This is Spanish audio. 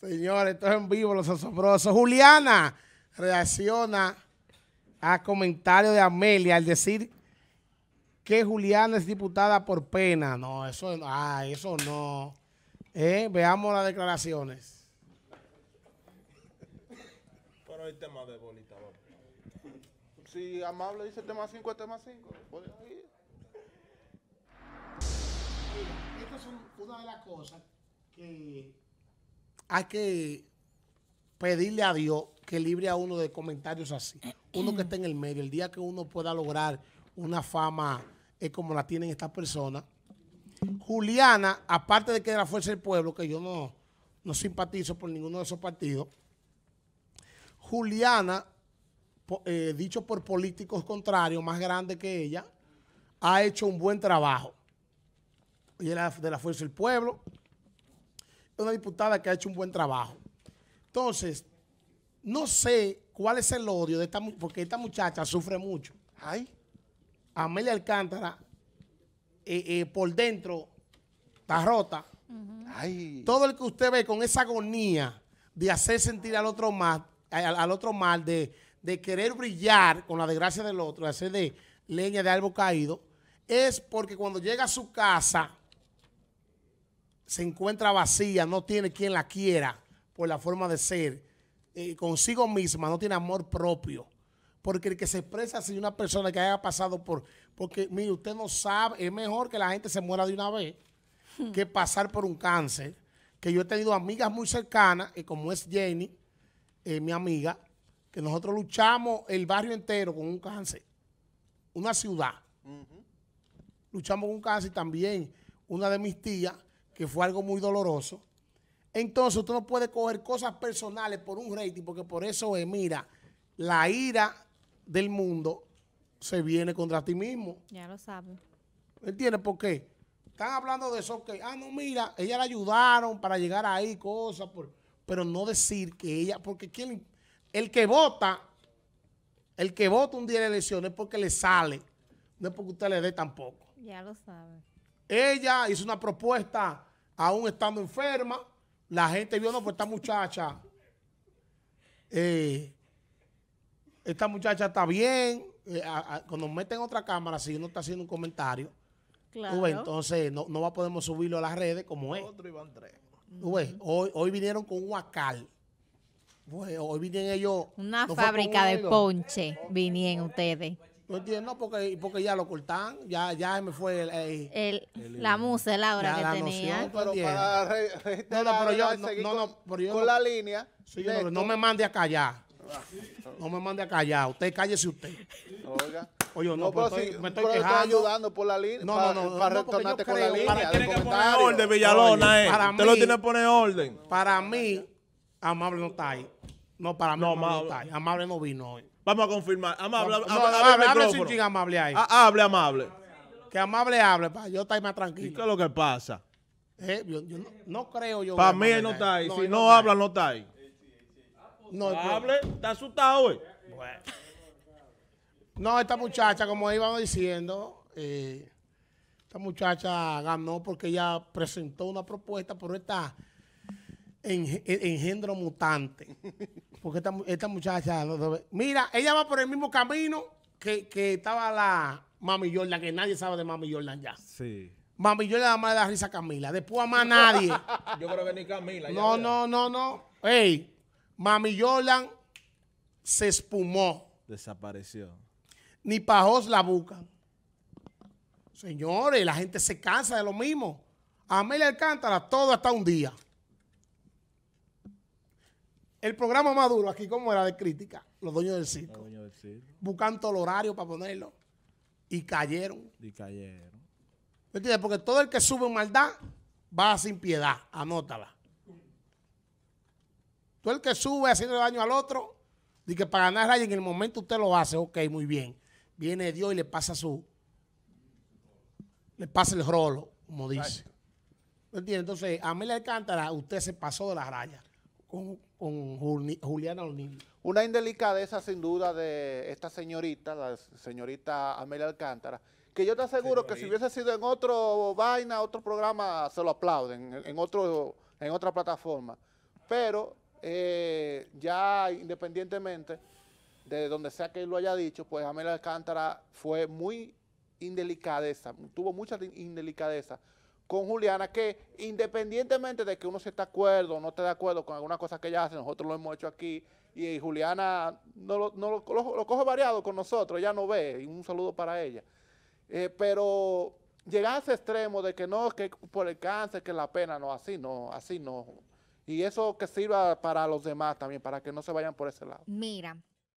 Señores, esto es en vivo, los asombrosos. Juliana reacciona a comentario de Amelia al decir que Juliana es diputada por pena. No, eso, ah, eso no. Eh, veamos las declaraciones. Pero el tema de bolita, Si Amable dice tema 5, tema 5. Esta es una de las cosas que hay que pedirle a Dios que libre a uno de comentarios así. Uno que esté en el medio, el día que uno pueda lograr una fama es eh, como la tienen estas personas. Juliana, aparte de que de la Fuerza del Pueblo, que yo no, simpatizo por ninguno de esos partidos, Juliana, eh, dicho por políticos contrarios, más grande que ella, ha hecho un buen trabajo. Y era de la Fuerza del Pueblo, una diputada que ha hecho un buen trabajo. Entonces, no sé cuál es el odio de esta porque esta muchacha sufre mucho. Ay, Amelia Alcántara eh, eh, por dentro está rota. Todo el que usted ve con esa agonía de hacer sentir al otro mal, al, otro mal, de, de, querer brillar con la desgracia del otro, de hacer de leña de algo caído, es porque cuando llega a su casa se encuentra vacía, no tiene quien la quiera por la forma de ser, eh, consigo misma, no tiene amor propio. Porque el que se expresa así, una persona que haya pasado por, porque mire, usted no sabe, es mejor que la gente se muera de una vez hmm. que pasar por un cáncer. Que yo he tenido amigas muy cercanas, eh, como es Jenny, eh, mi amiga, que nosotros luchamos el barrio entero con un cáncer, una ciudad. Luchamos con un cáncer también. Una de mis tías que fue algo muy doloroso. Entonces usted no puede coger cosas personales por un rating, porque por eso es, mira, la ira del mundo se viene contra ti mismo. Ya lo sabes. ¿Entiendes por qué? Están hablando de eso, que, ah, no, mira, ella la ayudaron para llegar ahí, cosas, pero no decir que ella, porque el que vota, el que vota un día de elecciones es porque le sale, no es porque usted le dé tampoco. Ya lo sabe. Ella hizo una propuesta aún estando enferma, la gente vio, no, pues esta muchacha, eh, esta muchacha está bien. Eh, cuando meten otra cámara, si uno está haciendo un comentario, entonces no, va podemos subirlo a las redes como es. hoy, vinieron con un acal. Pues, hoy vinieron ellos. Una fábrica de ponche vinieron ustedes. No entiendo, porque, porque ya lo cortan, ya, ya me fue el, la musa, la obra que tenía. no, no, pero yo, no, con la línea. no, me mande a callar. No me mande a callar. Usted cállese usted. Oiga. Oye, no, no pero me estoy quejando. por la línea. No, no, no. Para retornarte con la línea. Para tiene que Villalona, eh. Usted lo tiene que poner orden. Para mí, Amable no está ahí. No, para mí no, amable, ahí. amable no vino hoy. Vamos a confirmar. Amable, amable, hable sin ching amable ahí. Ah, hable amable. Que amable hable, yo estoy más tranquilo. ¿Y qué es lo que pasa? Eh, yo, no, creo yo. Para mí no está ahí. si no, habla, no está ahí. No, hable, está asustado hoy. Bueno. No, esta muchacha, como íbamos diciendo, eh, esta muchacha ganó porque ella presentó una propuesta, pero esta engendro mutante. porque esta, muchacha, mira, ella va por el mismo camino que, estaba la Mami Jordan, que nadie sabe de Mami Jordan ya. Sí. Mami Jordan la de la risa Camila, después a más nadie. Yo creo que ni Camila. No, no, no, no. Ey, Mami Jordan se espumó. Desapareció. Ni pajos la buscan. Señores, la gente se cansa de lo mismo. A Amelia Alcántara, todo hasta un día. El programa más duro aquí, como era de crítica? Los dueños del circo. buscando el horario para ponerlo. Y cayeron. Y cayeron. ¿Me entiendes? Porque todo el que sube en maldad va sin piedad. Anótala. Todo el que sube haciendo daño al otro, y que para ganar raya en el momento usted lo hace, ok, muy bien. Viene Dios y le pasa su. Le pasa el rolo, como dice. ¿Me entiendes? Entonces, a mí le Alcántara, usted se pasó de las rayas. Juliana Una indelicadeza sin duda de esta señorita, la señorita Amelia Alcántara, que yo te aseguro que si hubiese sido en otro vaina, otro programa, se lo aplauden, en, otro, en otra plataforma. Pero eh, ya independientemente de donde sea que lo haya dicho, pues Amelia Alcántara fue muy indelicadeza, tuvo mucha indelicadeza con Juliana que independientemente de que uno se esté de acuerdo o no esté de acuerdo con alguna cosa que ella hace, nosotros lo hemos hecho aquí, y Juliana no, lo, no lo, lo, variado con nosotros, ella no ve, un saludo para ella. Eh, pero llegar a ese extremo de que no, que por el cáncer, que la pena, no, así no, así no. Y eso que sirva para los demás también, para que no se vayan por ese lado. Mira,